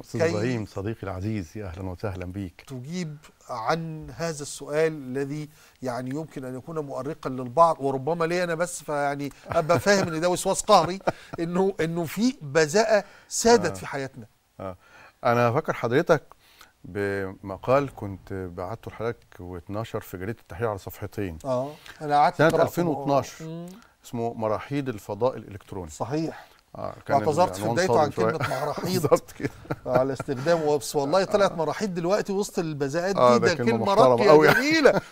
استاذ ابراهيم صديقي العزيز يا اهلا وسهلا بيك تجيب عن هذا السؤال الذي يعني يمكن ان يكون مؤرقا للبعض وربما لي انا بس فيعني ابقى فاهم ان ده وسواس قهري انه انه في بذاءه سادت آه في حياتنا آه انا فاكر حضرتك بمقال كنت بعته لحضرتك و12 في جريده التحرير على صفحتين اه انا قعدت سنه 2012 اسمه مراحيض الفضاء الالكتروني صحيح آه اعتذرت في بدايته عن كلمه مراحيض كده على استخدامه بس والله آه. طلعت مراحيض دلوقتي وسط البذاءات دي آه ده, ده كلمه راقيه جميله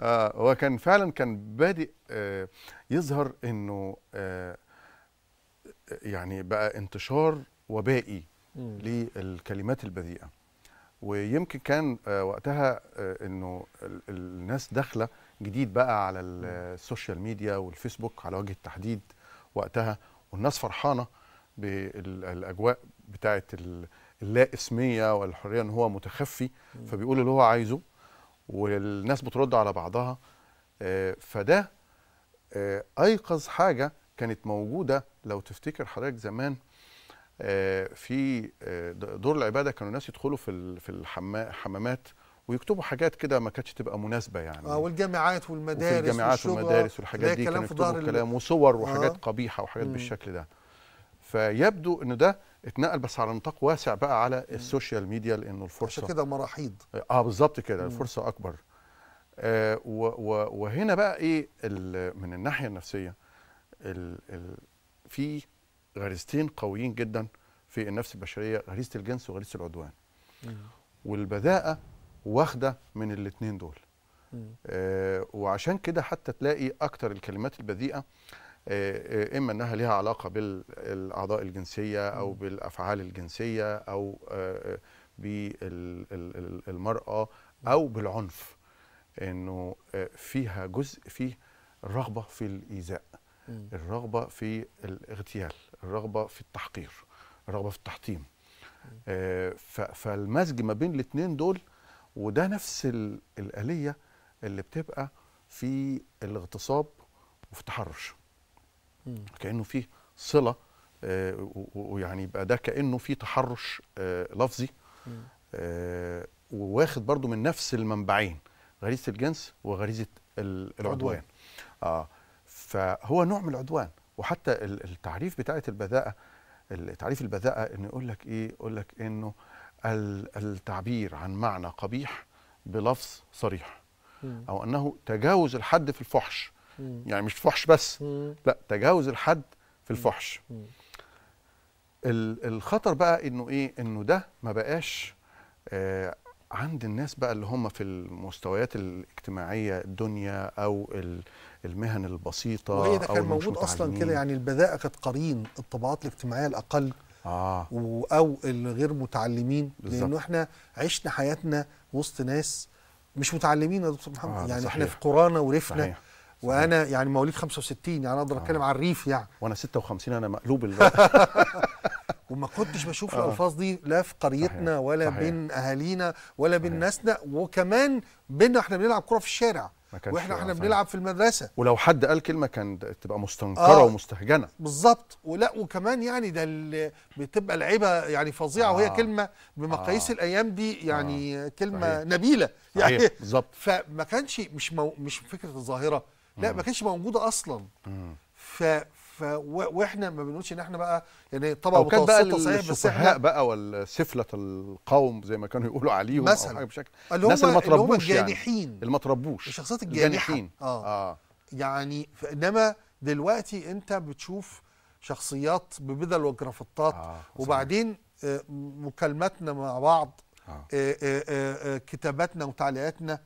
آه هو كان فعلا كان بادئ آه يظهر انه آه يعني بقى انتشار وبائي للكلمات البذيئه ويمكن كان آه، وقتها آه، انه الناس داخله جديد بقى على السوشيال ميديا والفيسبوك على وجه التحديد وقتها والناس فرحانه بالاجواء بتاعه اللا اسميه والحريه ان هو متخفي فبيقول اللي هو عايزه والناس بترد على بعضها آه، فده آه، ايقظ حاجه كانت موجوده لو تفتكر حضرتك زمان آه، في دور العباده كانوا الناس يدخلوا في الحمامات ويكتبوا حاجات كده ما كانتش تبقى مناسبه يعني اه والجامعات والمدارس وفي الجامعات والمدارس آه، والحاجات دي كانوا يكتبوا كلام وصور وحاجات آه. قبيحه وحاجات مم. بالشكل ده فيبدو انه ده اتنقل بس على نطاق واسع بقى على السوشيال ميديا لانه الفرصه عشان كده مراحيض اه بالظبط كده الفرصه اكبر آه وهنا بقى ايه من الناحيه النفسيه الـ الـ في غريزتين قويين جدا في النفس البشريه غريزه الجنس وغريزه العدوان والبذاءه واخده من الاثنين دول آه وعشان كده حتى تلاقي اكتر الكلمات البذيئه آه, آه، اما انها ليها علاقه بالاعضاء الجنسيه او بالافعال الجنسيه او آه, آه، بالمراه او بالعنف انه آه، فيها جزء فيه الرغبه في الايذاء الرغبه في الاغتيال الرغبه في التحقير الرغبه في التحطيم فالمزج ما بين الاثنين دول وده نفس الآلية اللي بتبقى في الاغتصاب وفي التحرش كأنه فيه صلة آه، ويعني يبقى ده كأنه في تحرش آه، لفظي آه، وواخد برضو من نفس المنبعين غريزة الجنس وغريزة العدوان آه فهو نوع من العدوان وحتى التعريف بتاعت البذاءة تعريف البذاءة إنه يقول لك إيه يقول لك إنه التعبير عن معنى قبيح بلفظ صريح او انه تجاوز الحد في الفحش يعني مش فحش بس لا تجاوز الحد في الفحش الخطر بقى انه ايه انه ده ما بقاش آه، عند الناس بقى اللي هم في المستويات الاجتماعيه الدنيا او المهن البسيطه وهي ده كان موجود اصلا كده يعني البذاءه كانت قرين الطبقات الاجتماعيه الاقل آه. او الغير متعلمين بالزبط. لانه احنا عشنا حياتنا وسط ناس مش متعلمين يا دكتور محمد آه يعني صحيح. احنا في قرانا ورفنا صحيح. وانا يعني مواليد 65 يعني اقدر اتكلم آه. على الريف يعني وانا 56 انا مقلوب وما كنتش بشوف آه. الالفاظ دي لا في قريتنا صحيح. ولا صحيح. بين اهالينا ولا صحيح. بين ناسنا وكمان بينا احنا بنلعب كوره في الشارع واحنا احنا بنلعب في المدرسه ولو حد قال كلمه كان تبقى مستنكره آه ومستهجنه بالظبط ولا وكمان يعني ده بتبقى لعيبه يعني فظيعه آه وهي كلمه بمقاييس آه الايام دي يعني آه كلمه صحيح نبيله يعني بالظبط فما كانش مش مو مش فكره الظاهره لا ما كانتش موجوده اصلا ف واحنا ما بنقولش ان احنا بقى يعني طبقه متوسطه بقى صحيح بس احنا بقى والسفله القوم زي ما كانوا يقولوا عليهم مثلا حاجه بشكل اللي هم اللي هم تربوش يعني، الجانحين يعني اللي الشخصيات الجانحه اه, آه. يعني انما دلوقتي انت بتشوف شخصيات ببدل وجرافطات آه. وبعدين آه، مكالماتنا مع بعض آه. آه. آه آه آه كتاباتنا وتعليقاتنا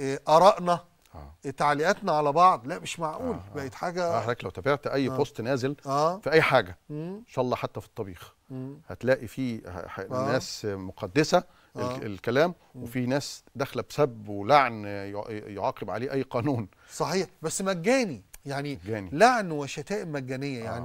آه آرائنا آه. تعليقاتنا على بعض لا مش معقول آه. آه. بقت حاجه حضرتك لو تابعت اي آه. بوست نازل آه. في اي حاجه ان شاء الله حتى في الطبيخ مم. هتلاقي ح... آه. ناس مقدسه آه. الكلام مم. وفي ناس داخله بسب ولعن يعاقب عليه اي قانون صحيح بس مجاني يعني مجاني. لعن وشتائم مجانيه آه. يعني